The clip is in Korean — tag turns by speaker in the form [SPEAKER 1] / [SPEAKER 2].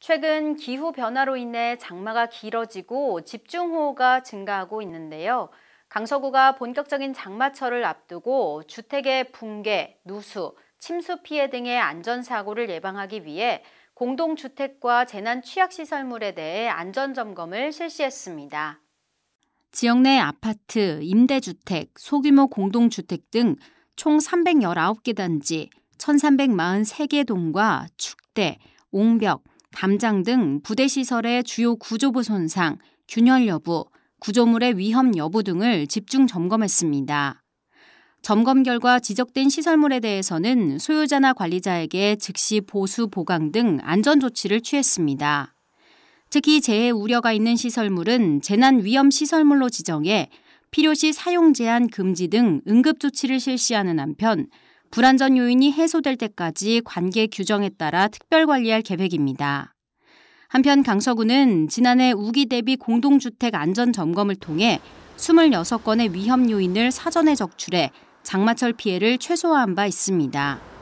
[SPEAKER 1] 최근 기후 변화로 인해 장마가 길어지고 집중호우가 증가하고 있는데요. 강서구가 본격적인 장마철을 앞두고 주택의 붕괴, 누수, 침수 피해 등의 안전사고를 예방하기 위해 공동주택과 재난취약시설물에 대해 안전점검을 실시했습니다. 지역 내 아파트, 임대주택, 소규모 공동주택 등 총 319개 단지, 1343개 동과 축대, 옹벽, 담장 등 부대 시설의 주요 구조부 손상, 균열 여부, 구조물의 위험 여부 등을 집중 점검했습니다. 점검 결과 지적된 시설물에 대해서는 소유자나 관리자에게 즉시 보수 보강 등 안전 조치를 취했습니다. 특히 재해 우려가 있는 시설물은 재난 위험 시설물로 지정해 필요시 사용 제한 금지 등 응급 조치를 실시하는 한편 불안전 요인이 해소될 때까지 관계 규정에 따라 특별 관리할 계획입니다. 한편 강서구는 지난해 우기 대비 공동주택 안전 점검을 통해 26건의 위험 요인을 사전에 적출해 장마철 피해를 최소화한 바 있습니다.